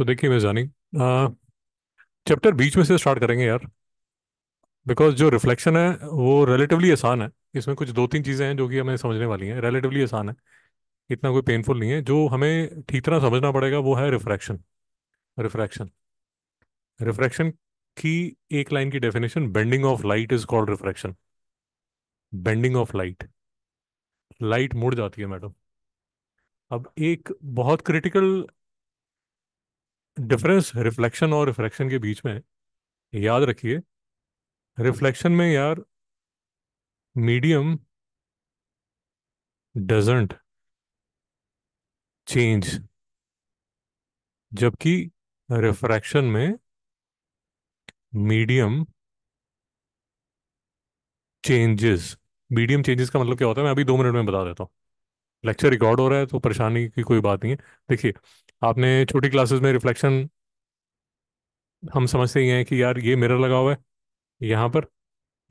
तो देखिए जानी चैप्टर बीच में से स्टार्ट करेंगे यार बिकॉज जो रिफ्लेक्शन है वो रिलेटिवली आसान है इसमें कुछ दो तीन चीज़ें हैं जो कि हमें समझने वाली हैं रिलेटिवली आसान है इतना कोई पेनफुल नहीं है जो हमें ठीक तरह समझना पड़ेगा वो है रिफ्रैक्शन रिफ्रैक्शन रिफ्रैक्शन की एक लाइन की definition bending of light is called refraction bending of light light मुड़ जाती है मैडम अब एक बहुत क्रिटिकल डिफरेंस रिफ्लेक्शन और रिफ्रैक्शन के बीच में याद रखिए रिफ्लेक्शन में यार मीडियम डजेंट चेंज जबकि रिफ्रैक्शन में मीडियम चेंजेस मीडियम चेंजेस का मतलब क्या होता है मैं अभी दो मिनट में बता देता हूँ लेक्चर रिकॉर्ड हो रहा है तो परेशानी की कोई बात नहीं है देखिए आपने छोटी क्लासेस में रिफ्लेक्शन हम समझते ही हैं कि यार ये मिरर लगा हुआ है यहाँ पर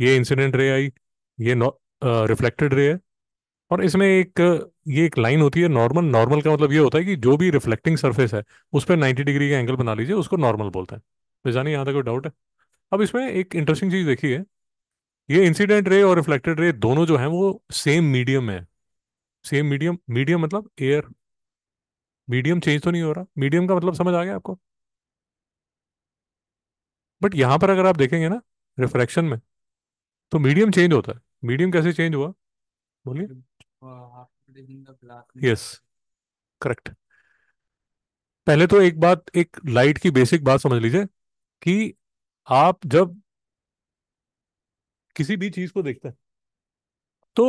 ये इंसिडेंट रे आई ये रिफ्लेक्टेड रे है और इसमें एक ये एक लाइन होती है नॉर्मल नॉर्मल का मतलब ये होता है कि जो भी रिफ्लेक्टिंग सरफेस है उस पर नाइन्टी डिग्री का एंगल बना लीजिए उसको नॉर्मल बोलते हैं तो जानिए यहाँ तक कोई डाउट है अब इसमें एक इंटरेस्टिंग चीज़ देखी है ये इंसिडेंट रे और रिफ्लेक्टेड रे दोनों जो हैं वो सेम मीडियम है सेम मीडियम मीडियम मतलब एयर मीडियम चेंज तो नहीं हो रहा मीडियम का मतलब समझ आ गया आपको बट यहां पर अगर आप देखेंगे ना रिफ्रैक्शन में तो मीडियम चेंज होता है मीडियम कैसे चेंज हुआ बोलिए यस करेक्ट पहले तो एक बात एक लाइट की बेसिक बात समझ लीजिए कि आप जब किसी भी चीज को देखते हैं तो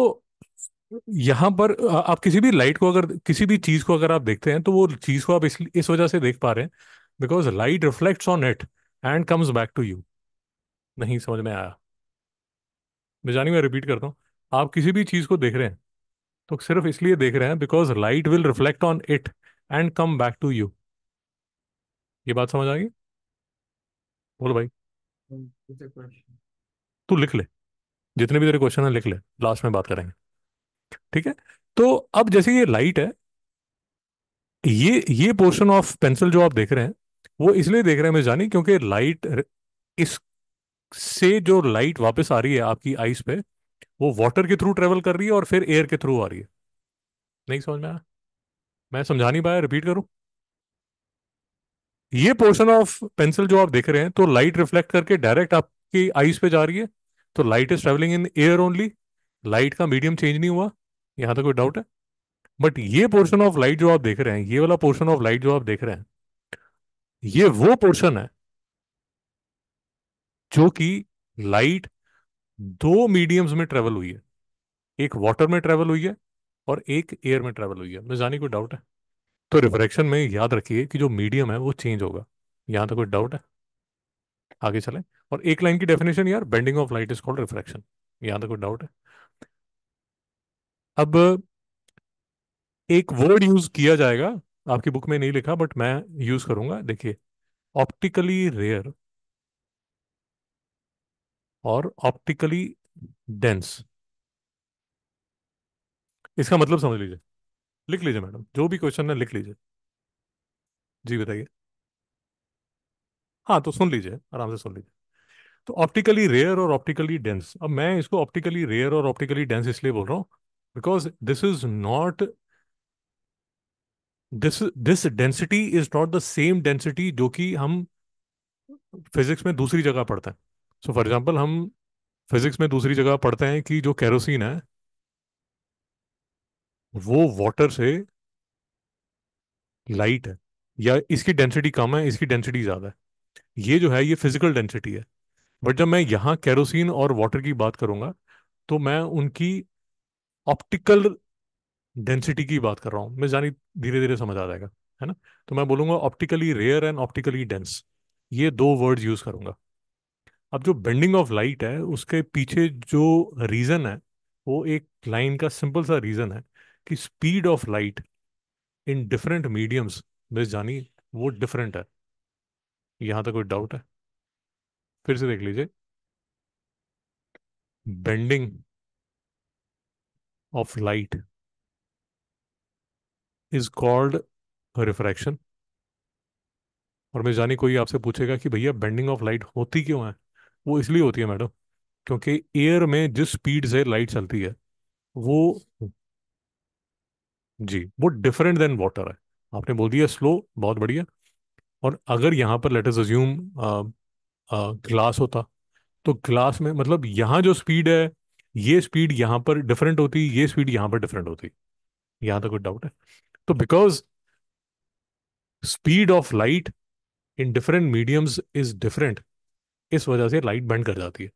यहाँ पर आप किसी भी लाइट को अगर किसी भी चीज को अगर आप देखते हैं तो वो चीज को आप इस, इस वजह से देख पा रहे हैं because light reflects on it and comes back to you नहीं समझ में आया मैं जानी मैं रिपीट करता हूँ आप किसी भी चीज को देख रहे हैं तो सिर्फ इसलिए देख रहे हैं because light will reflect on it and come back to you ये बात समझ आ गई बोलो भाई hmm, तू लिख ले जितने भी तेरे क्वेश्चन है लिख ले लास्ट में बात करेंगे ठीक है तो अब जैसे ये लाइट है ये ये पोर्शन ऑफ पेंसिल जो आप देख रहे हैं वो इसलिए देख रहे हैं मैं जानी क्योंकि लाइट इस से जो लाइट वापस आ रही है आपकी आइस पे वो वाटर के थ्रू ट्रेवल कर रही है और फिर एयर के थ्रू आ रही है नहीं समझ में आया मैं समझा नहीं पाया रिपीट करूं ये पोर्शन ऑफ पेंसिल जो आप देख रहे हैं तो लाइट रिफ्लेक्ट करके डायरेक्ट आपकी आइस पे जा रही है तो light is travelling in air only light का मीडियम चेंज नहीं हुआ यहाँ तक तो कोई डाउट है बट ये पोर्शन ऑफ लाइट जो आप देख रहे हैं ये वाला पोर्शन ऑफ लाइट जो आप देख रहे हैं ये वो पोर्शन है जो कि लाइट दो मीडियम्स में ट्रेवल हुई है एक वाटर में ट्रेवल हुई है और एक एयर में ट्रेवल हुई है मिजानी कोई डाउट है तो रिफ्रैक्शन में याद रखिए कि जो मीडियम है वो चेंज होगा यहां तक तो कोई डाउट है आगे चलें और एक लाइन की डेफिनेशन यार bending of light is called refraction यहां तक कोई डाउट है अब एक वर्ड यूज किया जाएगा आपकी बुक में नहीं लिखा बट मैं यूज करूंगा देखिए ऑप्टिकली रेयर और ऑप्टिकली डेंस इसका मतलब समझ लीजिए लिख लीजिए मैडम जो भी क्वेश्चन है लिख लीजिए जी बताइए हाँ तो सुन लीजिए आराम से सुन लीजिए तो ऑप्टिकली रेयर और ऑप्टिकली डेंस अब मैं इसको ऑप्टिकली रेयर और ऑप्टिकली डेंस इसलिए बोल रहा हूँ because this is not this this density is not the same density जो कि हम फिजिक्स में दूसरी जगह पढ़ते हैं सो फॉर example हम फिजिक्स में दूसरी जगह पढ़ते हैं कि जो कैरोसिन है वो water से लाइट है या इसकी डेंसिटी कम है इसकी डेंसिटी ज़्यादा है ये जो है ये फिजिकल डेंसिटी है बट जब मैं यहाँ कैरोसिन और वाटर की बात करूंगा तो मैं उनकी ऑप्टिकल डेंसिटी की बात कर रहा हूँ मैं जानी धीरे धीरे समझ आ जाएगा है ना तो मैं बोलूंगा optically rare and optically dense ये दो वर्ड्स यूज़ करूंगा अब जो बेंडिंग ऑफ लाइट है उसके पीछे जो रीज़न है वो एक लाइन का सिंपल सा रीज़न है कि speed of light in different mediums miss जानी वो डिफरेंट है यहां तक तो कोई डाउट है फिर से देख लीजिए bending of light is called refraction और मैं जानी कोई आपसे पूछेगा कि भैया बेंडिंग ऑफ लाइट होती क्यों है वो इसलिए होती है मैडम क्योंकि एयर में जिस स्पीड से लाइट चलती है वो जी वो डिफरेंट देन वाटर है आपने बोल दिया स्लो बहुत बढ़िया और अगर यहाँ पर लेट अज्यूम ग्लास होता तो ग्लास में मतलब यहाँ जो स्पीड है ये स्पीड यहां पर डिफरेंट होती ये स्पीड यहां पर डिफरेंट होती यहां तक तो कोई डाउट है तो because speed of light in different mediums is different इस वजह से लाइट बैंड कर जाती है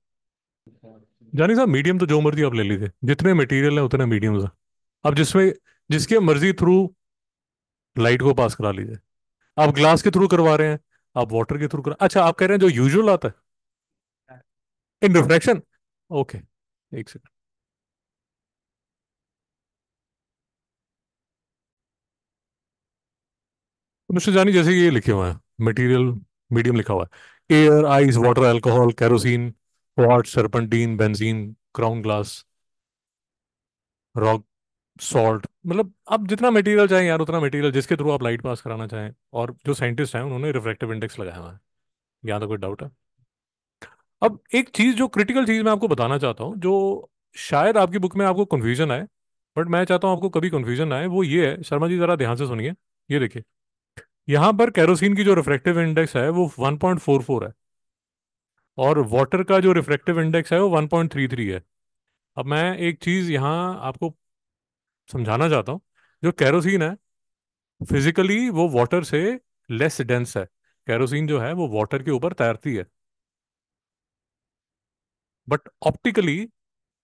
जानी साहब मीडियम तो जो मर्जी आप ले लीजिए जितने मटेरियल है उतने मीडियम हैं अब जिसमें जिसके मर्जी थ्रू लाइट को पास करा लीजिए आप ग्लास के थ्रू करवा रहे हैं आप वाटर के थ्रू करा अच्छा आप कह रहे हैं जो यूजुअल आता है इन रिफ्लेक्शन ओके एक तो सेकंड जानी जैसे ये लिखे हुए हैं मटेरियल मीडियम लिखा हुआ है air ice water alcohol kerosene what turpentine benzene crown glass rock salt मतलब आप जितना मटेरियल चाहें यार उतना मटेरियल जिसके थ्रू आप लाइट पास कराना चाहें और जो साइंटिस्ट हैं उन्होंने रिफ्रैक्टिव इंडेक्स लगाया हुआ है यहाँ तो कोई डाउट है अब एक चीज जो क्रिटिकल चीज मैं आपको बताना चाहता हूँ जो शायद आपकी बुक में आपको कन्फ्यूजन आए बट मैं चाहता हूँ आपको कभी कन्फ्यूजन आए वो ये है शर्मा जी जरा ध्यान से सुनिए ये देखिए यहाँ पर कैरोसिन की जो रिफ्रैक्टिव इंडेक्स है वो 1.44 है और वाटर का जो रिफ्रैक्टिव इंडेक्स है वो 1.33 है अब मैं एक चीज़ यहाँ आपको समझाना चाहता हूँ जो कैरोसिन है फिजिकली वो वाटर से लेस डेंस है कैरोसिन जो है वो वाटर के ऊपर तैरती है बट ऑप्टिकली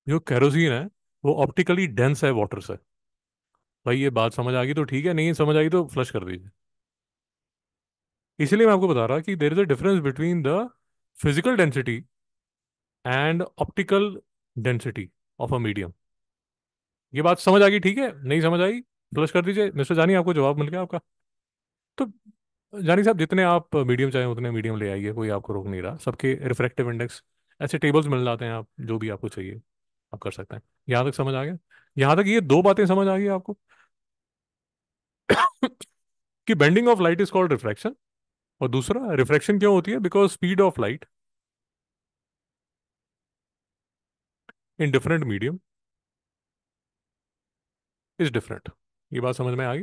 जो कैरोसिन है वो ऑप्टिकली डेंस है वाटर से भाई ये बात समझ आ गई तो ठीक है नहीं समझ आ गई तो फ्लश कर दीजिए इसलिए मैं आपको बता रहा कि there is a difference between the physical density and optical density of a medium ये बात समझ आ गई ठीक है नहीं समझ आई फ्लश कर दीजिए मिस्टर जानी आपको जवाब मिल गया आपका तो जानी साहब जितने आप मीडियम चाहें उतने मीडियम ले आइए कोई आपको रोक नहीं रहा सबके रिफ्रैक्टिव इंडेक्स ऐसे टेबल्स मिल जाते हैं आप जो भी आपको चाहिए आप कर सकते हैं यहाँ तक समझ आ गया यहाँ तक ये दो बातें समझ आ गई आपको कि bending of light is called refraction और दूसरा रिफ्रैक्शन क्यों होती है because speed of light in different medium is different ये बात समझ में आ गई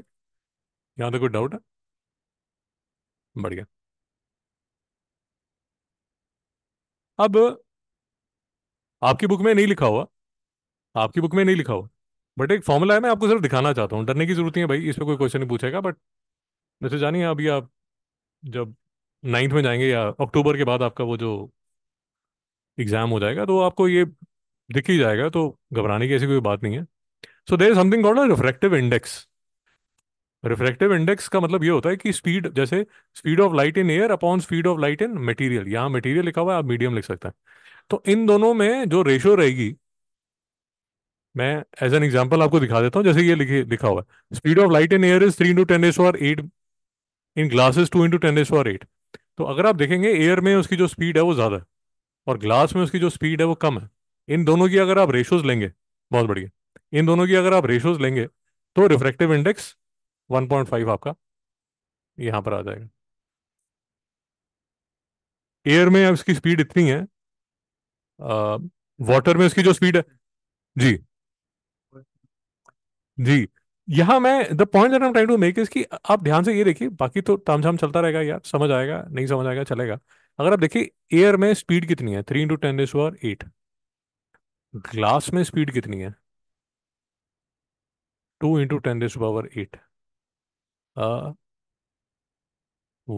यहां तक कोई डाउट है बढ़िया अब आपकी बुक में नहीं लिखा हुआ आपकी बुक में नहीं लिखा हुआ बट एक फॉर्मूला है मैं आपको सिर्फ दिखाना चाहता हूँ डरने की जरूरत नहीं है भाई इस पर कोई क्वेश्चन नहीं पूछेगा बट जैसे जानिए अभी आप जब नाइन्थ में जाएंगे या अक्टूबर के बाद आपका वो जो एग्जाम हो जाएगा तो आपको ये दिख ही जाएगा तो घबराने की ऐसी कोई बात नहीं है so there is something called a refractive index refractive index का मतलब ये होता है कि स्पीड जैसे speed of light in air upon speed of light in material यहाँ मटीरियल लिखा हुआ है आप मीडियम लिख सकते हैं तो इन दोनों में जो रेशियो रहेगी मैं एज एन एग्जाम्पल आपको दिखा देता हूँ जैसे ये लिखे लिखा हुआ है speed of light in air is three into ten S R eight in glasses two into ten S R eight तो अगर आप देखेंगे एयर में उसकी जो स्पीड है वो ज़्यादा है और ग्लास में उसकी जो स्पीड है वो कम है इन दोनों की अगर आप रेशोज लेंगे बहुत बढ़िया इन दोनों की अगर आप रेशोज लेंगे तो रिफ्रेक्टिव इंडेक्स 1.5 आपका यहाँ पर आ जाएगा एयर में उसकी इसकी स्पीड इतनी है वाटर में उसकी जो स्पीड है जी जी यहाँ मैं the point that I am trying to make is कि आप ध्यान से ये देखिए बाकी तो झाम चलता रहेगा यार समझ आएगा नहीं समझ आएगा चलेगा अगर आप देखिए एयर में स्पीड कितनी है three into ten tens power eight glass में स्पीड कितनी है two into ten tens power eight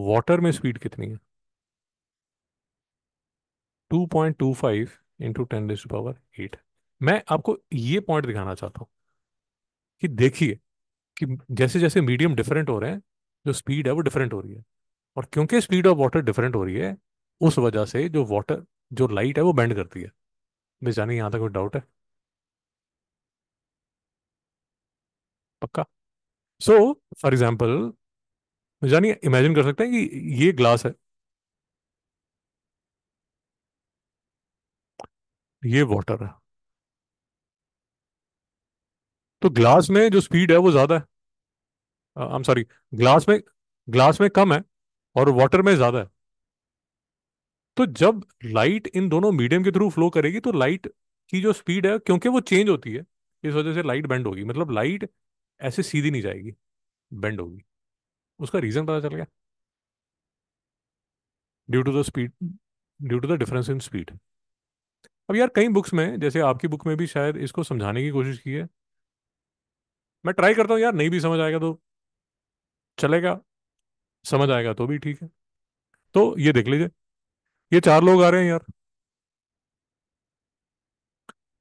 water में स्पीड कितनी है two point two five into ten raise to power eight मैं आपको ये पॉइंट दिखाना चाहता हूँ कि देखिए कि जैसे जैसे मीडियम डिफरेंट हो रहे हैं जो स्पीड है वो डिफरेंट हो रही है और क्योंकि स्पीड ऑफ वाटर डिफरेंट हो रही है उस वजह से जो वाटर जो लाइट है वो बैंड करती है मैं जाने यहाँ तक कोई डाउट है पक्का सो फॉर एग्जाम्पल जानिए इमेजिन कर सकते हैं कि ये ग्लास है ये वाटर है तो ग्लास में जो स्पीड है वो ज्यादा है आई एम सॉरी ग्लास में ग्लास में कम है और वाटर में ज्यादा है तो जब लाइट इन दोनों मीडियम के थ्रू फ्लो करेगी तो लाइट की जो स्पीड है क्योंकि वो चेंज होती है इस वजह से लाइट बेंड होगी मतलब लाइट ऐसे सीधी नहीं जाएगी बेंड होगी उसका रीजन पता चल गया due to the speed due to the difference in speed अब यार कई बुक्स में जैसे आपकी बुक में भी शायद इसको समझाने की कोशिश की है मैं ट्राई करता हूँ यार नहीं भी समझ आएगा तो चलेगा समझ आएगा तो भी ठीक है तो ये देख लीजिए ये चार लोग आ रहे हैं यार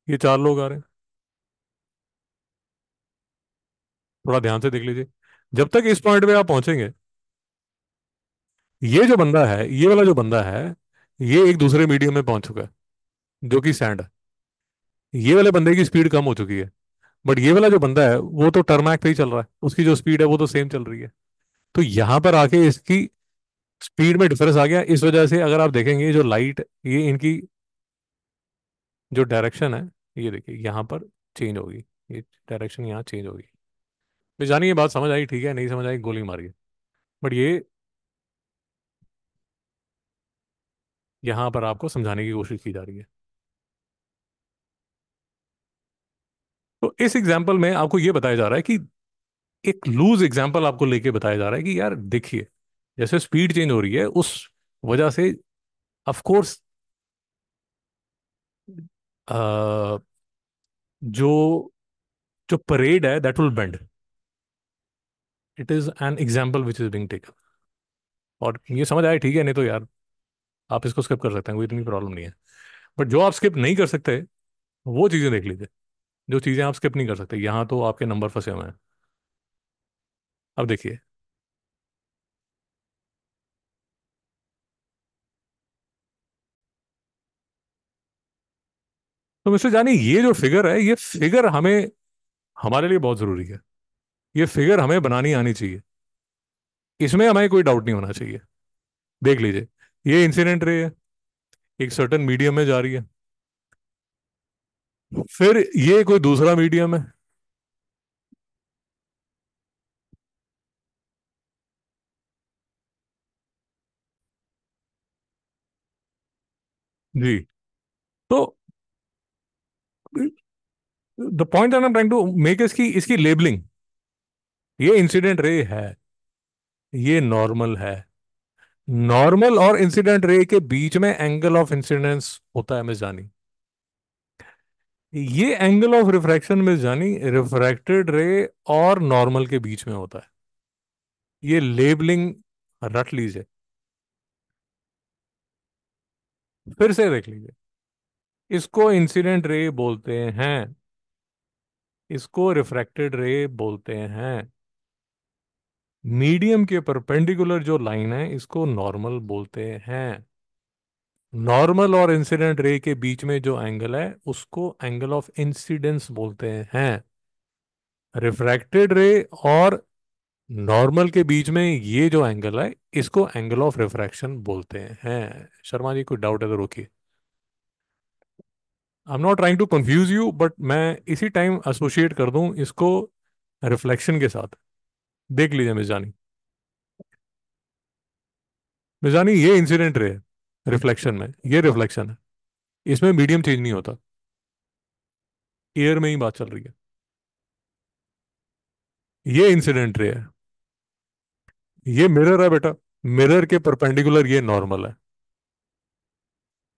ये चार लोग आ रहे हैं थोड़ा ध्यान से देख लीजिए जब तक इस पॉइंट पे आप पहुंचेंगे ये जो बंदा है ये वाला जो बंदा है ये एक दूसरे मीडियम में पहुंच चुका है जो कि सैंड है ये वाले बंदे की स्पीड कम हो चुकी है बट ये वाला जो बंदा है वो तो टर्मैक पे ही चल रहा है उसकी जो स्पीड है वो तो सेम चल रही है तो यहां पर आके इसकी स्पीड में डिफरेंस आ गया इस वजह से अगर आप देखेंगे जो लाइट ये इनकी जो डायरेक्शन है ये देखिए यहां पर चेंज होगी ये डायरेक्शन यहाँ चेंज होगी तो ये बात समझ आई ठीक है नहीं समझ आई गोली मारिए बट ये यहां पर आपको समझाने की कोशिश की जा रही है तो इस एग्जाम्पल में आपको ये बताया जा रहा है कि एक लूज एग्जाम्पल आपको लेके बताया जा रहा है कि यार देखिए जैसे स्पीड चेंज हो रही है उस वजह से ऑफकोर्स जो जो परेड है that will bend it is an example which is being taken और ये समझ आया ठीक है नहीं तो यार आप इसको स्किप कर सकते हैं कोई इतनी प्रॉब्लम नहीं है बट जो आप स्किप नहीं कर सकते वो चीज़ें देख लीजिए जो चीज़ें आप स्किप नहीं कर सकते यहाँ तो आपके नंबर फंसे हुए हैं अब देखिए तो मिस्टर जानी ये जो फिगर है ये फिगर हमें हमारे लिए बहुत ज़रूरी है ये फिगर हमें बनानी आनी चाहिए इसमें हमें कोई डाउट नहीं होना चाहिए देख लीजिए ये इंसिडेंट रही है एक सर्टन मीडियम में जा रही है फिर ये कोई दूसरा मीडियम है जी तो the point I am trying to make इसकी इसकी लेबलिंग ये इंसिडेंट रे है ये नॉर्मल है नॉर्मल और इंसिडेंट रे के बीच में एंगल ऑफ इंसिडेंस होता है मैं जानी ये एंगल ऑफ रिफ्रैक्शन में जानी रिफ्रैक्टेड रे और नॉर्मल के बीच में होता है ये लेबलिंग रट लीजिए फिर से देख लीजिए इसको इंसिडेंट रे बोलते हैं इसको रिफ्रैक्टेड रे बोलते हैं मीडियम के परपेंडिकुलर जो लाइन है इसको नॉर्मल बोलते हैं नॉर्मल और इंसिडेंट रे के बीच में जो एंगल है उसको एंगल ऑफ इंसिडेंस बोलते हैं रिफ्रैक्टेड रे और नॉर्मल के बीच में ये जो एंगल है इसको एंगल ऑफ रिफ्रैक्शन बोलते हैं शर्मा जी कोई डाउट है तो रोकिए I am not trying to confuse you but मैं इसी टाइम एसोशिएट कर दूं इसको रिफ्लेक्शन के साथ देख लीजिए मिजानी मिजानी ये इंसिडेंट रे है रिफ्लेक्शन में ये रिफ्लेक्शन है इसमें मीडियम चेंज नहीं होता एयर में ही बात चल रही है ये इंसिडेंट रे है ये मिरर है बेटा मिरर के परपेंडिकुलर ये नॉर्मल है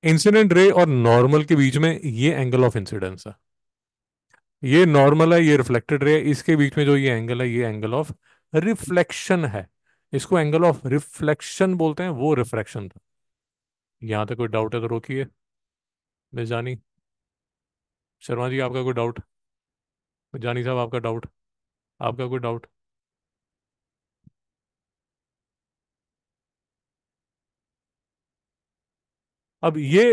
इंसिडेंट रे और नॉर्मल के बीच में ये एंगल ऑफ इंसिडेंस है ये नॉर्मल है ये रिफ्लेक्टेड रे है इसके बीच में जो ये एंगल है ये एंगल ऑफ रिफ्लेक्शन है इसको एंगल ऑफ रिफ्लेक्शन बोलते हैं वो रिफ्लेक्शन था यहाँ तक कोई डाउट है तो रोकिए मिर्जानी शर्मा जी आपका कोई डाउट जानी साहब आपका डाउट आपका कोई डाउट अब ये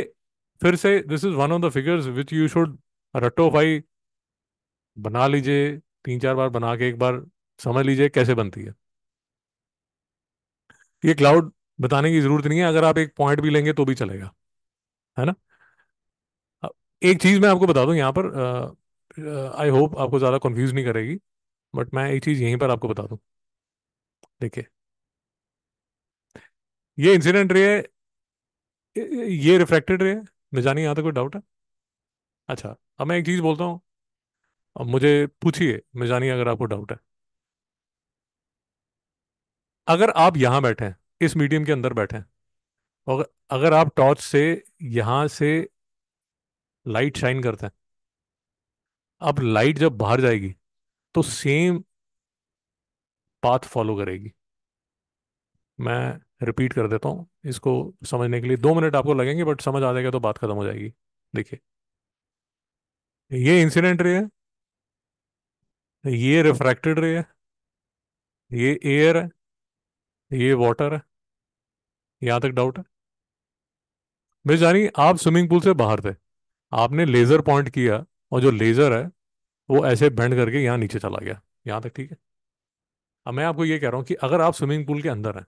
फिर से this is one of the figures which you should रटो भाई बना लीजिए तीन चार बार बना के एक बार समझ लीजिए कैसे बनती है ये क्लाउड बताने की जरूरत नहीं है अगर आप एक पॉइंट भी लेंगे तो भी चलेगा है ना एक चीज मैं आपको बता दूं यहाँ पर आई होप आपको ज्यादा कंफ्यूज नहीं करेगी बट मैं एक चीज यहीं पर आपको बता दूं देखिए ये इंसिडेंट रे ये रिफ्रैक्टेड रे मैं जानी यहाँ तक कोई डाउट है अच्छा अब मैं एक चीज बोलता हूँ अब मुझे पूछिए जानी अगर आपको डाउट है अगर आप यहां बैठे हैं इस मीडियम के अंदर बैठे और अगर आप टॉर्च से यहाँ से लाइट शाइन करते हैं अब लाइट जब बाहर जाएगी तो सेम पाथ फॉलो करेगी मैं रिपीट कर देता हूँ इसको समझने के लिए दो मिनट आपको लगेंगे बट समझ आ जाएगा तो बात खत्म हो जाएगी देखिए ये इंसिडेंट रे है ये रिफ्रैक्टेड रे है ये एयर है ये वाटर है यहां तक डाउट है भाई जानी आप स्विमिंग पूल से बाहर थे आपने लेजर पॉइंट किया और जो लेजर है वो ऐसे बैंड करके यहाँ नीचे चला गया यहाँ तक ठीक है अब मैं आपको ये कह रहा हूँ कि अगर आप स्विमिंग पूल के अंदर हैं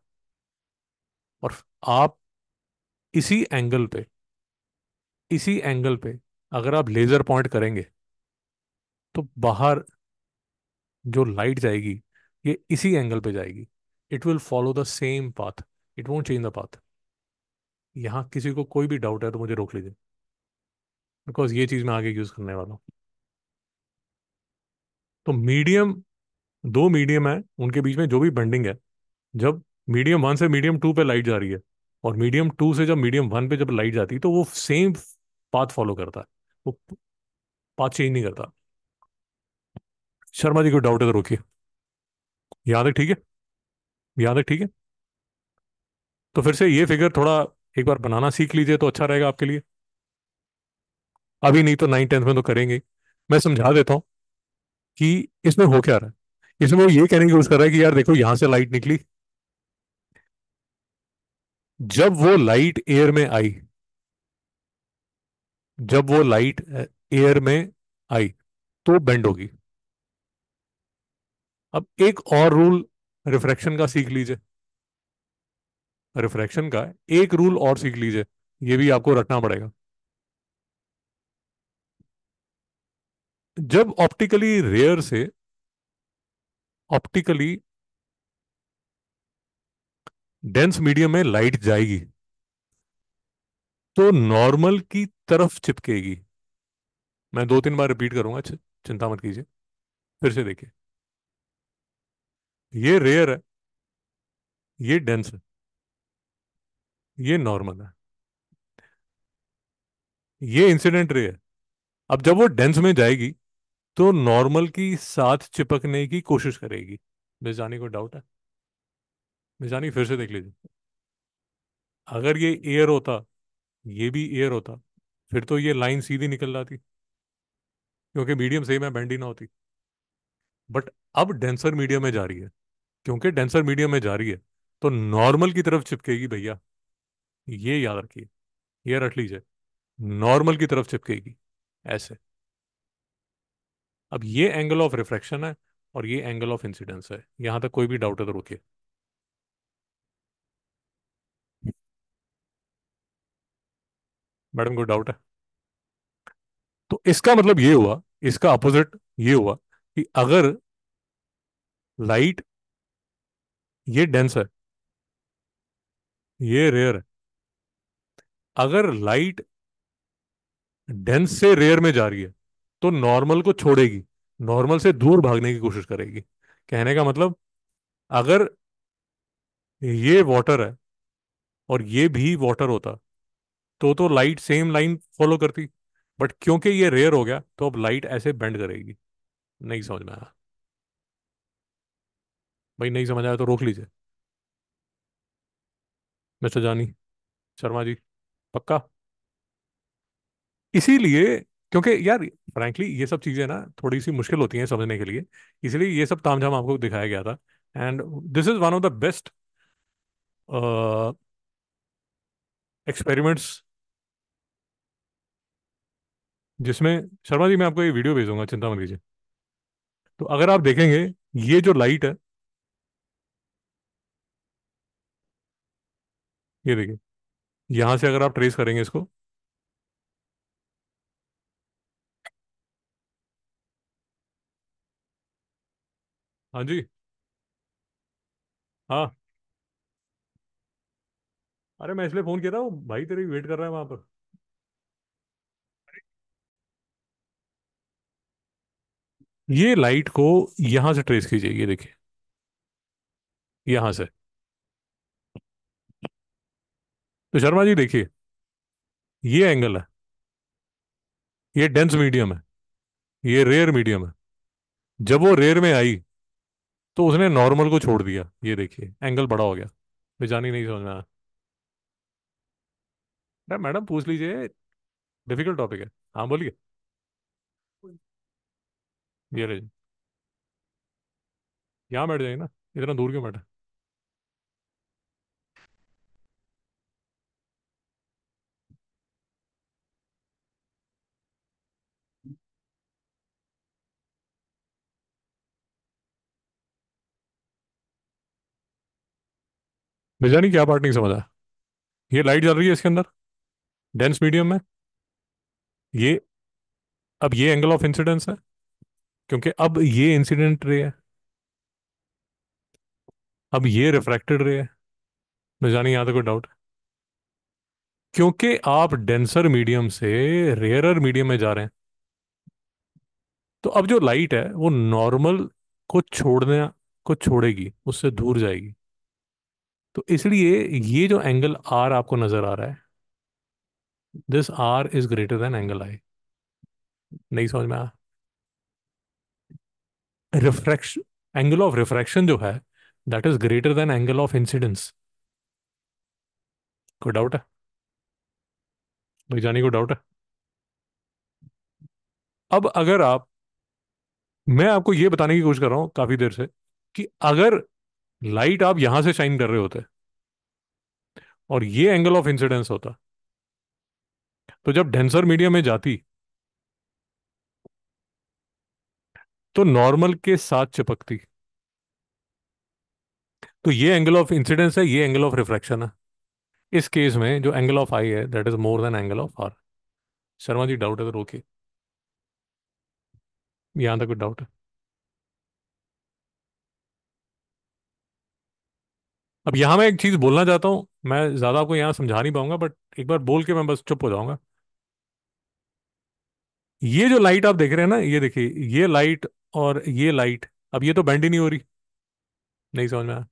और आप इसी एंगल पे इसी एंगल पे अगर आप लेजर पॉइंट करेंगे तो बाहर जो लाइट जाएगी ये इसी एंगल पे जाएगी it will follow the same path it won't change the path यहाँ किसी को कोई भी डाउट है तो मुझे रोक लीजिए बिकॉज ये चीज़ मैं आगे यूज़ करने वाला हूँ तो मीडियम दो मीडियम है उनके बीच में जो भी बेंडिंग है जब मीडियम वन से मीडियम टू पे लाइट जा रही है और मीडियम टू से जब मीडियम वन पे जब लाइट जाती है तो वो सेम पाथ फॉलो करता है वो पाथ चेंज नहीं करता शर्मा जी को डाउट है तो रोकिए याद है ठीक है याद है ठीक है तो फिर से ये फिगर थोड़ा एक बार बनाना सीख लीजिए तो अच्छा रहेगा आपके लिए अभी नहीं तो नाइन टेंथ में तो करेंगे मैं समझा देता हूँ कि इसमें हो क्या रहा है इसमें वो ये कहने की कोशिश कर रहा है कि यार देखो यहां से लाइट निकली जब वो लाइट एयर में आई जब वो लाइट एयर में आई तो बेंड होगी अब एक और रूल रिफ्रैक्शन का सीख लीजिए रिफ्रैक्शन का एक रूल और सीख लीजिए ये भी आपको रटना पड़ेगा जब ऑप्टिकली रेयर से ऑप्टिकली डेंस मीडियम में लाइट जाएगी तो नॉर्मल की तरफ चिपकेगी मैं दो तीन बार रिपीट करूंगा चिंता मत कीजिए फिर से देखिए ये रेयर है ये डेंस है ये नॉर्मल है ये इंसिडेंट रे है अब जब वो डेंस में जाएगी तो नॉर्मल की साथ चिपकने की कोशिश करेगी मिर्जानी को डाउट है मिर्जानी फिर से देख लीजिए अगर ये एयर होता ये भी एयर होता फिर तो ये लाइन सीधी निकल जाती क्योंकि मीडियम सेम है बैंडी ना होती बट अब डेंसर मीडियम में जा रही है क्योंकि डेंसर मीडियम में जा रही है तो नॉर्मल की तरफ चिपकेगी भैया ये याद रखिए ये रख लीजिए नॉर्मल की तरफ चिपकेगी ऐसे अब ये एंगल ऑफ रिफ्रैक्शन है और ये एंगल ऑफ इंसिडेंस है यहां तक कोई भी डाउट है तो रोकिए मैडम को डाउट है तो इसका मतलब ये हुआ इसका अपोजिट ये हुआ कि अगर लाइट ये डेंस है ये रेयर है अगर लाइट डेंस से रेयर में जा रही है तो नॉर्मल को छोड़ेगी नॉर्मल से दूर भागने की कोशिश करेगी कहने का मतलब अगर ये वाटर है और ये भी वाटर होता तो तो लाइट सेम लाइन फॉलो करती बट क्योंकि ये रेयर हो गया तो अब लाइट ऐसे बेंड करेगी नहीं समझ में आया भाई नहीं समझ आया तो रोक लीजिए मिस्टर जानी शर्मा जी पक्का इसीलिए क्योंकि यार फ्रेंकली ये सब चीज़ें ना थोड़ी सी मुश्किल होती हैं समझने के लिए इसलिए ये सब तामझाम आपको दिखाया गया था and this is one of the best experiments जिसमें शर्मा जी मैं आपको ये वीडियो भेजूंगा चिंता मत कीजिए तो अगर आप देखेंगे ये जो लाइट है ये देखिए यहां से अगर आप ट्रेस करेंगे इसको हाँ जी हाँ अरे मैं इसलिए फ़ोन किया था वो भाई तेरे वेट कर रहा है वहां पर ये लाइट को यहां से ट्रेस कीजिए ये देखिए यहां से तो शर्मा जी देखिए ये एंगल है ये डेंस मीडियम है ये रेयर मीडियम है जब वो रेयर में आई तो उसने नॉर्मल को छोड़ दिया ये देखिए एंगल बड़ा हो गया ही नहीं समझ में आया मैडम पूछ लीजिए डिफिकल्ट टॉपिक है हाँ बोलिए ये यहाँ बैठ जाएंगे ना इतना दूर क्यों बैठा मैं जानी क्या पार्ट नहीं समझा ये लाइट जल रही है इसके अंदर डेंस मीडियम में ये अब ये एंगल ऑफ इंसिडेंस है क्योंकि अब ये इंसिडेंट रे है अब ये रिफ्रैक्टेड रे है मैं जानी यहाँ तो कोई डाउट है क्योंकि आप डेंसर मीडियम से रेयरर मीडियम में जा रहे हैं तो अब जो लाइट है वो नॉर्मल को छोड़ने को छोड़ेगी उससे दूर जाएगी तो इसलिए ये जो एंगल आर आपको नजर आ रहा है this R is greater than angle I नहीं समझ में आया रिफ्रैक्शन एंगल ऑफ रिफ्रैक्शन जो है that is greater than angle of incidence कोई डाउट है भाई जाने को डाउट है अब अगर आप मैं आपको ये बताने की कोशिश कर रहा हूं काफी देर से कि अगर लाइट आप यहां से शाइन कर रहे होते और ये एंगल ऑफ इंसिडेंस होता तो जब डेंसर मीडिया में जाती तो नॉर्मल के साथ चिपकती तो ये एंगल ऑफ इंसिडेंस है ये एंगल ऑफ रिफ्रैक्शन है इस केस में जो एंगल ऑफ आई है that is more than angle of R Sharma ji doubt है तो रोके यहां तक कोई डाउट है अब यहाँ मैं एक चीज बोलना चाहता हूँ मैं ज्यादा आपको यहाँ समझा नहीं पाऊंगा बट एक बार बोल के मैं बस चुप हो जाऊंगा ये जो लाइट आप देख रहे हैं ना ये देखिए ये लाइट और ये लाइट अब ये तो बैंड ही नहीं हो रही नहीं समझ में आया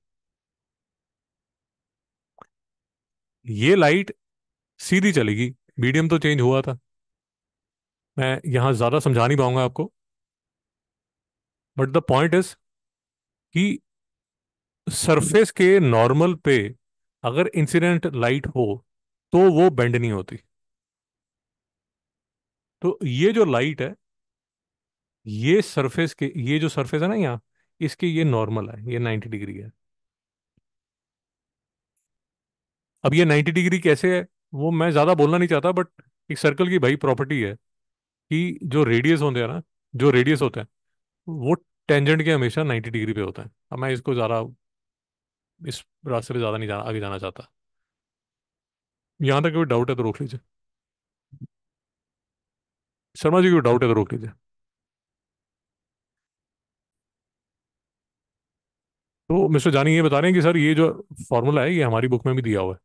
ये लाइट सीधी चलेगी मीडियम तो चेंज हुआ था मैं यहां ज़्यादा समझा नहीं पाऊंगा आपको बट द पॉइंट इज कि सरफेस के नॉर्मल पे अगर इंसिडेंट लाइट हो तो वो बेंड नहीं होती तो ये जो लाइट है ये सरफेस के ये जो सरफेस है ना यहाँ इसके ये नॉर्मल है ये 90 डिग्री है अब ये 90 डिग्री कैसे है वो मैं ज़्यादा बोलना नहीं चाहता बट एक सर्कल की भाई प्रॉपर्टी है कि जो रेडियस होते हैं ना जो रेडियस होते हैं वो टेंजेंट के हमेशा 90 डिग्री पे होता है अब मैं इसको ज़्यादा इस रास्ते पे ज़्यादा नहीं जाना आगे जाना चाहता यहाँ तक कोई डाउट है तो रोक लीजिए शर्मा जी कोई डाउट है तो रोक लीजिए तो मिस्टर जानी ये बता रहे हैं कि सर ये जो फॉर्मूला है ये हमारी बुक में भी दिया हुआ है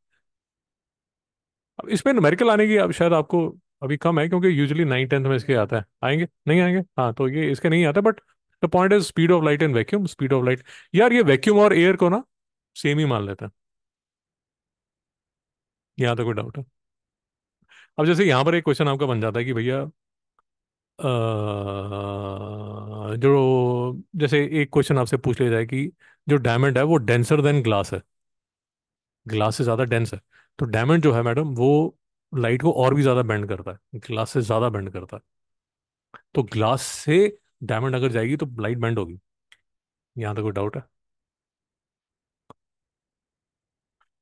अब इसमें न्यूमेरिकल आने की अब शायद आपको अभी कम है क्योंकि यूजली नाइन टेंथ में इसके आता है आएंगे नहीं आएंगे हाँ तो ये इसके नहीं आता but the point is speed of light and vacuum speed of light यार ये वैक्यूम और एयर को ना सेम ही मान लेता है यहाँ तो कोई डाउट है अब जैसे यहाँ पर एक क्वेश्चन आपका बन जाता है कि भैया जो जैसे एक क्वेश्चन आपसे पूछ लिया जाए कि जो डायमंड है वो डेंसर देन ग्लास है ग्लास से ज़्यादा डेंस है तो डायमंड जो है मैडम वो लाइट को और भी ज़्यादा बेंड करता है ग्लास से ज़्यादा बेंड करता है तो ग्लास से डायमंड अगर जाएगी तो लाइट बेंड होगी यहाँ तक तो कोई डाउट है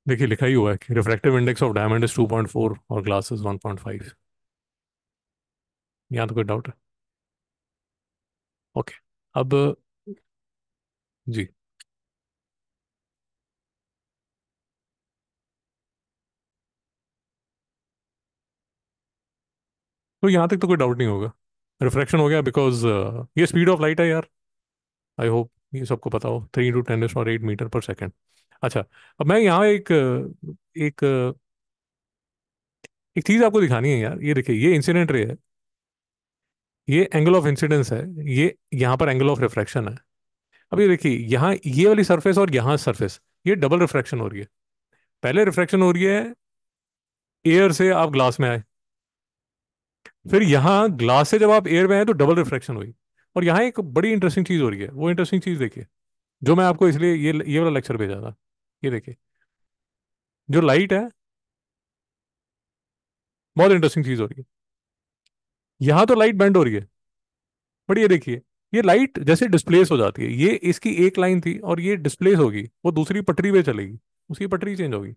देखिए लिखा ही हुआ है कि refractive index of diamond is 2.4 और ग्लास इज 1.5 यहाँ तो कोई डाउट है ओके अब जी तो यहाँ तक तो कोई डाउट नहीं होगा रिफ्रैक्शन हो गया बिकॉज ये स्पीड ऑफ लाइट है यार आई होप ये सबको पता हो थ्री इंटू टेन और एट मीटर पर सेकेंड अच्छा अब मैं यहाँ एक एक एक चीज़ आपको दिखानी है यार ये देखिए ये इंसिडेंट रे है ये एंगल ऑफ इंसिडेंस है ये यहाँ पर एंगल ऑफ रिफ्रैक्शन है अब ये देखिए यहाँ ये वाली सरफेस और यहाँ सरफेस ये डबल रिफ्रैक्शन हो रही है पहले रिफ्रैक्शन हो रही है एयर से आप ग्लास में आए फिर यहाँ ग्लास से जब आप एयर में आए तो डबल रिफ्रैक्शन हुई और यहाँ एक बड़ी इंटरेस्टिंग चीज़ हो रही है वो इंटरेस्टिंग चीज़ देखिए जो मैं आपको इसलिए ये ये वाला लेक्चर भेजा था ये देखिए जो लाइट है बहुत इंटरेस्टिंग चीज हो रही है यहां तो लाइट बैंड हो रही है बट ये देखिए ये लाइट जैसे डिस्प्लेस हो जाती है ये इसकी एक लाइन थी और ये डिस्प्लेस होगी वो दूसरी पटरी पे चलेगी उसकी पटरी चेंज होगी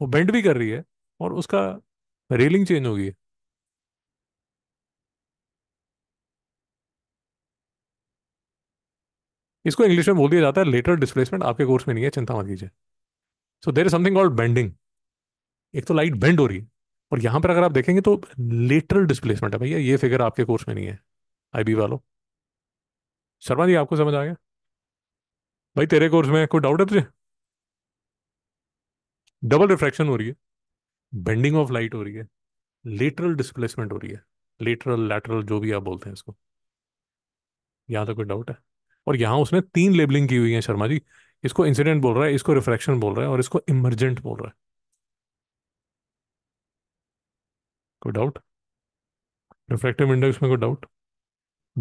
वो बेंड भी कर रही है और उसका रेलिंग चेंज होगी इसको इंग्लिश में बोल दिया जाता है लेटर डिस्प्लेसमेंट आपके कोर्स में नहीं है चिंता मत कीजिए so there is something called bending एक तो लाइट बेंड हो रही है और यहाँ पर अगर आप देखेंगे तो लेटरल डिस्प्लेसमेंट है भैया ये फिगर आपके कोर्स में नहीं है आई वालों शर्मा जी आपको समझ आ गया भाई तेरे कोर्स में कोई डाउट है तुझे डबल रिफ्रैक्शन हो रही है बेंडिंग ऑफ लाइट हो रही है लेटरल डिस्प्लेसमेंट हो रही है लेटरल लैटरल जो भी आप बोलते हैं इसको यहाँ तो कोई डाउट है और यहाँ उसने तीन लेबलिंग की हुई है शर्मा जी इसको इंसिडेंट बोल रहा है इसको रिफ्लेक्शन बोल रहा है और इसको इमरजेंट बोल रहा है कोई डाउट रिफ्लेक्टिव इंडेक्स में कोई डाउट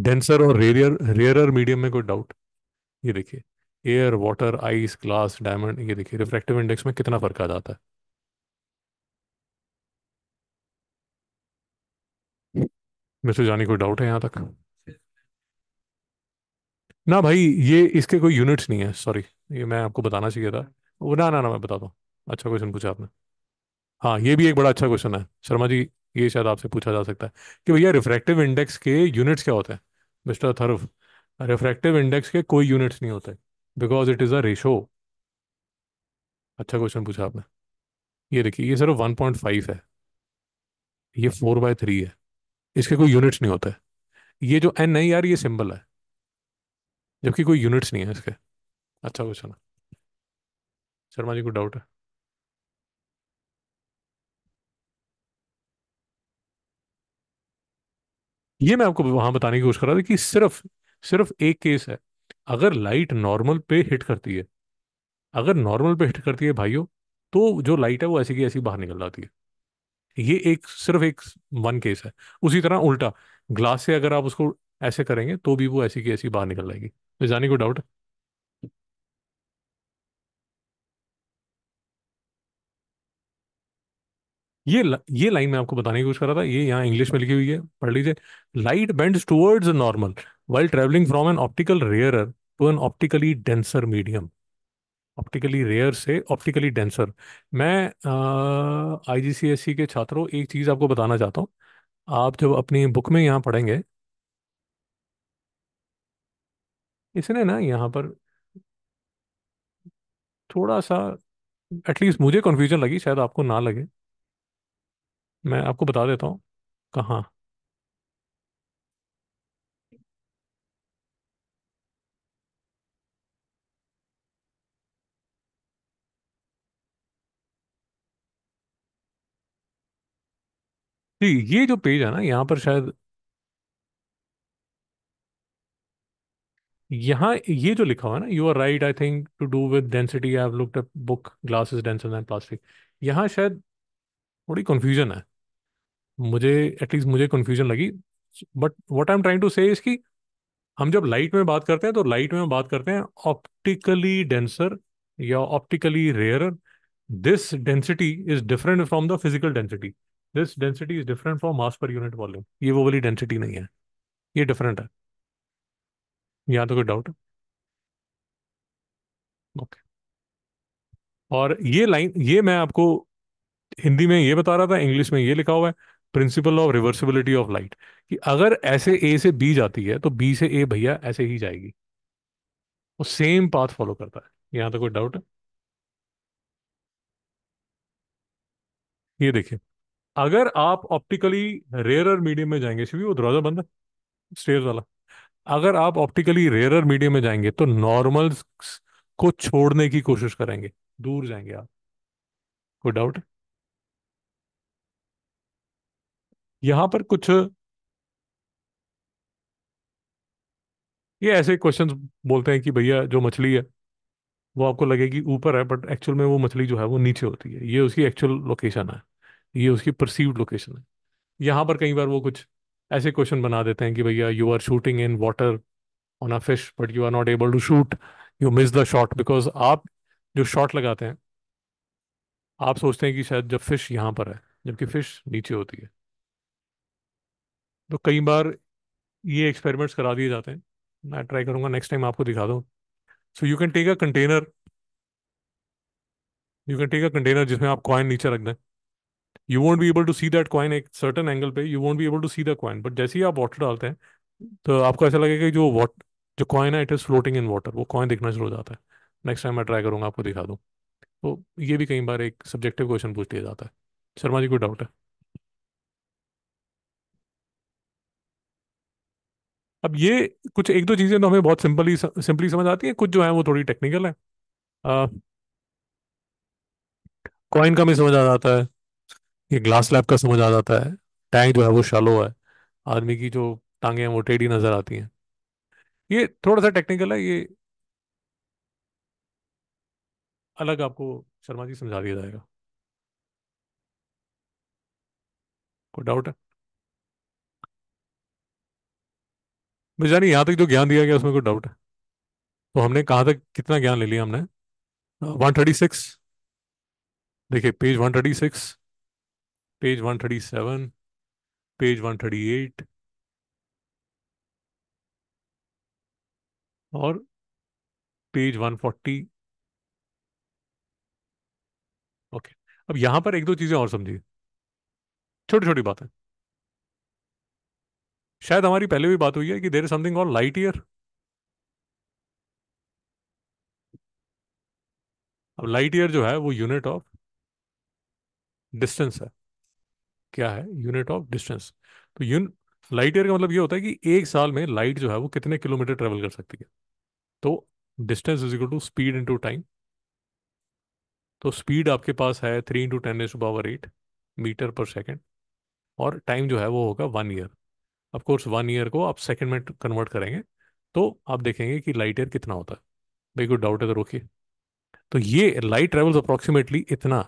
डेंसर और रेरियर रेयरर मीडियम में कोई डाउट ये देखिए air water ice glass diamond ये देखिए रिफ्रैक्टिव इंडेक्स में कितना फर्क आ जाता है मिस्टर जानी कोई डाउट है यहाँ तक ना भाई ये इसके कोई यूनिट्स नहीं है सॉरी ये मैं आपको बताना चाहिए था वो ना ना ना मैं बता दूँ अच्छा क्वेश्चन पूछा आपने हाँ ये भी एक बड़ा अच्छा क्वेश्चन है शर्मा जी ये शायद आपसे पूछा जा सकता है कि भैया रिफ्रैक्टिव इंडेक्स के यूनिट्स क्या होते हैं मिस्टर थर्व रिफ्रैक्टिव इंडेक्स के कोई यूनिट्स नहीं होते because it is a ratio अच्छा क्वेश्चन पूछा आपने ये देखिए ये सिर्फ वन पॉइंट फाइव है ये फोर बाय थ्री है इसके कोई यूनिट्स नहीं होते ये जो एन है यार ये सिंबल है जबकि कोई यूनिट्स नहीं है इसके अच्छा क्वेश्चन है शर्मा जी को डाउट है ये मैं आपको वहां बताने की कोशिश कर रहा था कि सिर्फ सिर्फ एक केस है अगर लाइट नॉर्मल पे हिट करती है अगर नॉर्मल पे हिट करती है भाइयों तो जो लाइट है वो ऐसी की ऐसी बाहर निकल जाती है ये एक सिर्फ एक वन केस है उसी तरह उल्टा ग्लास से अगर आप उसको ऐसे करेंगे तो भी वो ऐसी की ऐसी बाहर निकल जाएगी जानी को डाउट ये ल, ये लाइन मैं आपको बताने की कोशिश कर रहा था ये यहाँ इंग्लिश में लिखी हुई है पढ़ लीजिए light bends towards normal while travelling from an optical rarer to an optically denser medium optically rare से ऑप्टिकली डेंसर मैं आई जी e के छात्रों एक चीज़ आपको बताना चाहता हूँ आप जब अपनी बुक में यहाँ पढ़ेंगे इसने ना यहाँ पर थोड़ा सा एटलीस्ट मुझे कन्फ्यूजन लगी शायद आपको ना लगे मैं आपको बता देता हूँ कहाँ ये जो पेज है ना यहाँ पर शायद यहाँ ये जो लिखा हुआ है ना you are right I think to do with density I have looked up book glasses denser than plastic यहाँ शायद थोड़ी कन्फ्यूजन है मुझे एटलीस्ट मुझे कन्फ्यूजन लगी but what I am trying to say इसकी हम जब लाइट में बात करते हैं तो लाइट में बात करते हैं ऑप्टिकली डेंसर या optically rare this density is different from the physical density this density is different from mass per unit volume ये वो वाली डेंसिटी नहीं है ये डिफरेंट है यहाँ तो कोई डाउट ओके और ये लाइन ये मैं आपको हिंदी में ये बता रहा था इंग्लिश में ये लिखा हुआ है principle of reversibility of light कि अगर ऐसे ए से बी जाती है तो बी से ए भैया ऐसे ही जाएगी वो सेम पाथ फॉलो करता है यहाँ तो कोई डाउट है ये देखिए अगर आप ऑप्टिकली रेयर मीडियम में जाएंगे वो दरवाजा बंद है स्टेयर वाला अगर आप ऑप्टिकली रेयर मीडियम में जाएंगे तो नॉर्मल को छोड़ने की कोशिश करेंगे दूर जाएंगे आप कोई डाउट यहां पर कुछ ये ऐसे क्वेश्चंस बोलते हैं कि भैया जो मछली है वो आपको लगेगी ऊपर है बट एक्चुअल में वो मछली जो है वो नीचे होती है ये उसकी एक्चुअल लोकेशन है ये उसकी परसीव्ड लोकेशन है यहां पर कई बार वो कुछ ऐसे क्वेश्चन बना देते हैं कि भैया you are shooting in water on a fish but you are not able to shoot you miss the shot because आप जो शॉट लगाते हैं आप सोचते हैं कि शायद जब फिश यहाँ पर है जबकि फिश नीचे होती है तो कई बार ये एक्सपेरिमेंट्स करा दिए जाते हैं मैं ट्राई करूँगा नेक्स्ट टाइम आपको दिखा दूँ so you can take a container you can take a container जिसमें आप कॉइन नीचे रख दें you won't be able to see that coin एक सर्टन एंगल पे you won't be able to see the coin but जैसे ही आप वाटर डालते हैं तो आपको ऐसा लगेगा कि जो वॉट जो कॉइन है it is floating in water वो कॉइन दिखना शुरू हो जाता है नेक्स्ट टाइम मैं ट्राई करूंगा आपको दिखा दूँ तो ये भी कई बार एक सब्जेक्टिव क्वेश्चन पूछ लिया जाता है शर्मा जी कोई डाउट है अब ये कुछ एक दो चीज़ें तो हमें बहुत सिंपली सिंपली समझ आती हैं कुछ जो है वो थोड़ी टेक्निकल है कॉइन का भी समझ आ जाता है ये ग्लास लैब का समझ आ जाता है टैंक जो है वो शालो है आदमी की जो टांगे हैं वो टेढ़ी नजर आती हैं ये थोड़ा सा टेक्निकल है ये अलग आपको शर्मा जी समझा दिया जाएगा कोई डाउट है जानी यहाँ तक जो ज्ञान दिया गया उसमें कोई डाउट है तो हमने कहा तक कितना ज्ञान ले लिया हमने वन थर्टी सिक्स देखिए page one thirty six page 137, page 138, और पेज 140. ओके अब यहां पर एक दो चीजें और समझिए छोटी छोटी बातें शायद हमारी पहले भी बात हुई है कि देर इज समथिंग और लाइट ईयर अब लाइट ईयर जो है वो यूनिट ऑफ डिस्टेंस है क्या है यूनिट ऑफ डिस्टेंस तो यून लाइट ईयर का मतलब ये होता है कि एक साल में लाइट जो है वो कितने किलोमीटर ट्रेवल कर सकती है तो distance is equal to speed into time तो स्पीड आपके पास है three into ten as power eight metre per second और टाइम जो है वो होगा one year of course one year को आप सेकेंड में कन्वर्ट करेंगे तो आप देखेंगे कि लाइट ईयर कितना होता है भाई कोई डाउट है तो रोकिए तो ये लाइट ट्रेवल्स अप्रॉक्सीमेटली इतना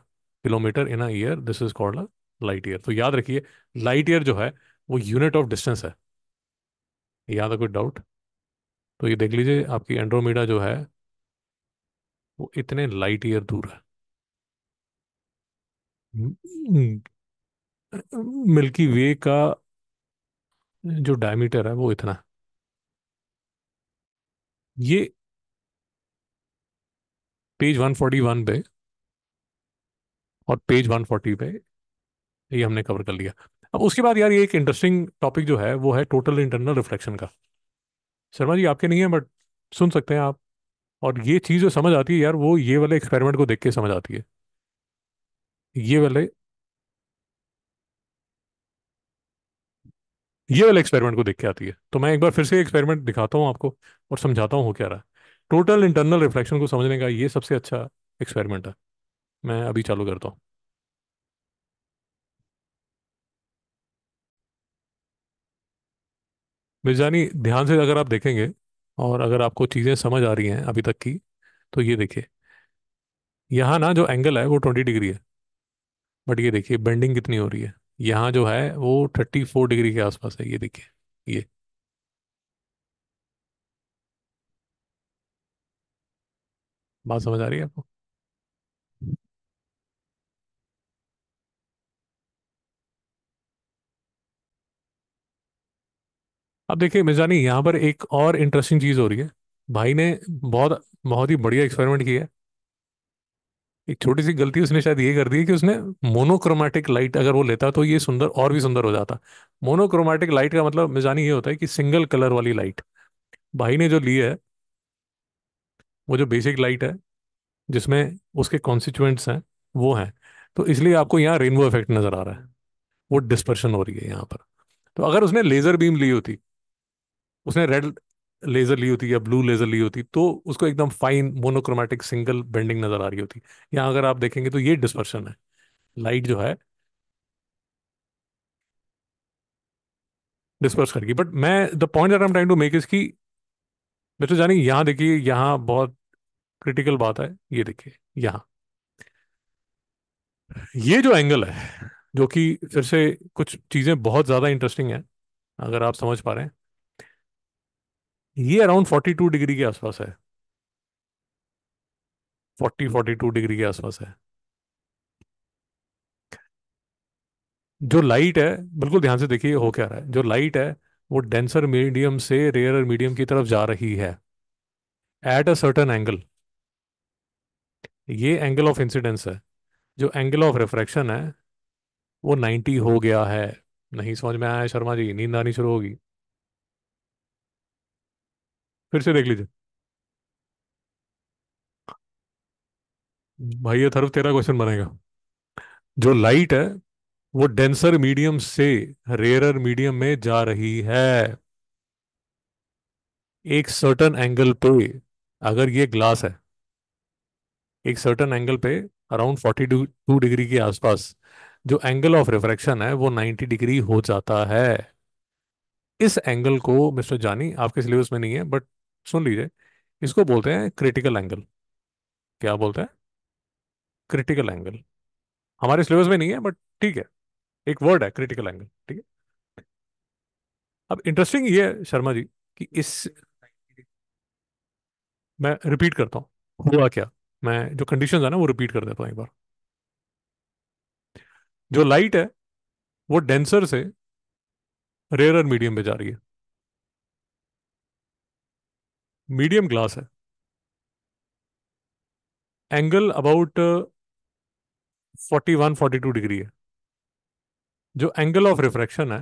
kilometre in a year this is called a light year तो याद रखिए लाइट ईयर जो है वो यूनिट ऑफ डिस्टेंस है याद है कोई डाउट तो ये देख लीजिए आपकी एंड्रोमीडा जो है वो इतने लाइट ईयर दूर है मिल्की वे का जो डायमीटर है वो इतना ये पेज 141 पे और पेज 140 पे ये हमने कवर कर लिया अब उसके बाद यार ये एक इंटरेस्टिंग टॉपिक जो है वो है टोटल इंटरनल रिफ्लेक्शन का शर्मा जी आपके नहीं है बट सुन सकते हैं आप और ये चीज़ जो समझ आती है यार वो ये वाले एक्सपेरिमेंट को देख के समझ आती है ये वाले ये वाले एक्सपेरिमेंट को देख के आती है तो मैं एक बार फिर से एक्सपेरिमेंट दिखाता हूँ आपको और समझाता हूँ हो क्या रहा है टोटल इंटरनल रिफ्लेक्शन को समझने का ये सबसे अच्छा एक्सपेरिमेंट है मैं अभी चालू करता हूँ मिर्जानी ध्यान से अगर आप देखेंगे और अगर आपको चीज़ें समझ आ रही हैं अभी तक की तो ये देखिए यहाँ ना जो एंगल है वो ट्वेंटी डिग्री है बट ये देखिए बेंडिंग कितनी हो रही है यहाँ जो है वो थर्टी फोर डिग्री के आसपास है ये देखिए ये बात समझ आ रही है आपको अब देखिए मिर्जानी यहाँ पर एक और इंटरेस्टिंग चीज़ हो रही है भाई ने बहुत बहुत ही बढ़िया एक्सपेरिमेंट किया है एक छोटी सी गलती उसने शायद ये कर दी है कि उसने मोनोक्रोमैटिक लाइट अगर वो लेता तो ये सुंदर और भी सुंदर हो जाता मोनोक्रोमैटिक लाइट का मतलब मिजानी ये होता है कि सिंगल कलर वाली लाइट भाई ने जो ली है वो जो बेसिक लाइट है जिसमें उसके कॉन्स्टिट्यूएंट्स हैं वो हैं तो इसलिए आपको यहाँ रेनबो इफेक्ट नज़र आ रहा है वो डिस्पर्शन हो रही है यहाँ पर तो अगर उसने लेज़र बीम ली होती उसने रेड लेजर ली होती या ब्लू लेजर ली होती तो उसको एकदम फाइन मोनोक्रोमेटिक सिंगल बेंडिंग नजर आ रही होती यहाँ अगर आप देखेंगे तो ये डिस्पर्शन है लाइट जो है डिस्पर्स करके बट मैं the point I am trying to make is की तो जानी यहाँ देखिए यहाँ बहुत क्रिटिकल बात है ये देखिए यहाँ ये जो एंगल है जो कि फिर से कुछ चीज़ें बहुत ज़्यादा इंटरेस्टिंग है अगर आप समझ पा रहे हैं ये अराउंड फोर्टी टू डिग्री के आसपास है फोर्टी फोर्टी टू डिग्री के आसपास है जो लाइट है बिल्कुल ध्यान से देखिए हो क्या रहा है जो लाइट है वो डेंसर मीडियम से रेयर मीडियम की तरफ जा रही है एट अ सर्टन एंगल ये एंगल ऑफ इंसिडेंस है जो एंगल ऑफ रिफ्रैक्शन है वो 90 हो गया है नहीं समझ में आया शर्मा जी नींद आनी शुरू होगी फिर से देख लीजिए भाई ये थर्फ तेरा क्वेश्चन बनेगा जो लाइट है वो डेंसर मीडियम से रेयरर मीडियम में जा रही है एक सर्टन एंगल पे अगर ये ग्लास है एक सर्टन एंगल पे अराउंड फोर्टी टू डिग्री के आसपास जो एंगल ऑफ रिफ्रैक्शन है वो नाइन्टी डिग्री हो जाता है इस एंगल को मिस्टर जानी आपके सिलेबस में नहीं है बट सुन लीजिए इसको बोलते हैं क्रिटिकल एंगल क्या बोलते हैं क्रिटिकल एंगल हमारे सिलेबस में नहीं है बट ठीक है एक वर्ड है क्रिटिकल एंगल ठीक है अब इंटरेस्टिंग ये है शर्मा जी कि इस मैं रिपीट करता हूँ हुआ क्या मैं जो कंडीशंस है ना वो रिपीट कर देता हूँ एक बार जो लाइट है वो डेंसर से रेयर मीडियम पे जा रही है मीडियम ग्लास है angle about forty one forty two degree है जो एंगल ऑफ रिफ्रैक्शन है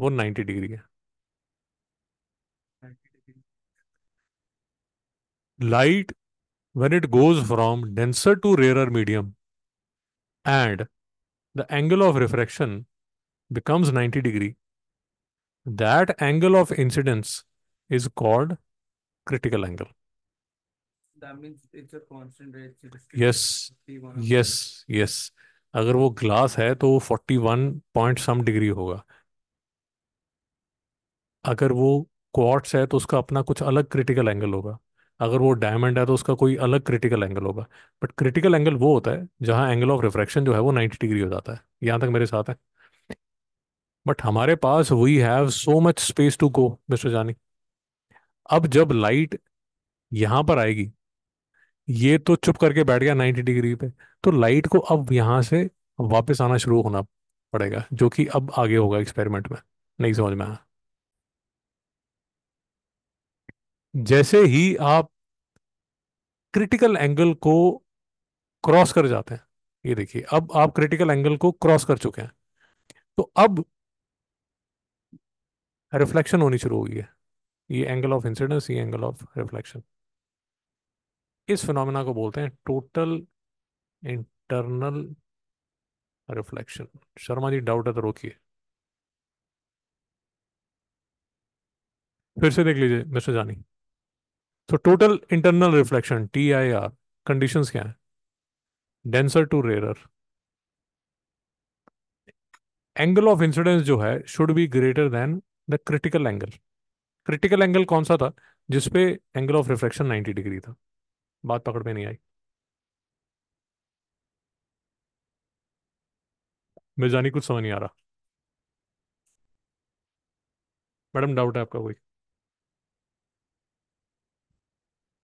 वो नाइन्टी डिग्री है light when it goes from denser to rarer medium and the angle of refraction becomes 90 degree that angle of incidence is called critical angle. That means it's a constant rate. Yes. Yes. Yes. अगर वो glass है तो forty one point some degree होगा अगर वो quartz है तो उसका अपना कुछ अलग क्रिटिकल एंगल होगा अगर वो डायमंड है तो उसका कोई अलग क्रिटिकल एंगल होगा बट क्रिटिकल एंगल वो होता है जहां एंगल ऑफ रिफ्रैक्शन जो है वो 90 डिग्री हो जाता है यहां तक मेरे साथ है बट हमारे पास we have so much space to go mister Johnny अब जब लाइट यहां पर आएगी ये तो चुप करके बैठ गया 90 डिग्री पे तो लाइट को अब यहां से वापस आना शुरू होना पड़ेगा जो कि अब आगे होगा एक्सपेरिमेंट में नहीं समझ में आया जैसे ही आप क्रिटिकल एंगल को क्रॉस कर जाते हैं ये देखिए अब आप क्रिटिकल एंगल को क्रॉस कर चुके हैं तो अब रिफ्लेक्शन होनी शुरू हो गई है ये एंगल ऑफ इंसिडेंस ये एंगल ऑफ रिफ्लेक्शन इस फिनोमिना को बोलते हैं total internal reflection Sharma ji doubt है तो रोकिए फिर से देख लीजिए मिस्टर जानी तो total internal reflection T I R condition क्या है denser to rarer angle of incidence जो है should be greater than the critical angle critical angle कौन सा था जिसपे एंगल ऑफ रिफ्लेक्शन 90 डिग्री था बात पकड़ में नहीं आई जानी कुछ समझ नहीं आ रहा मैडम डाउट है आपका कोई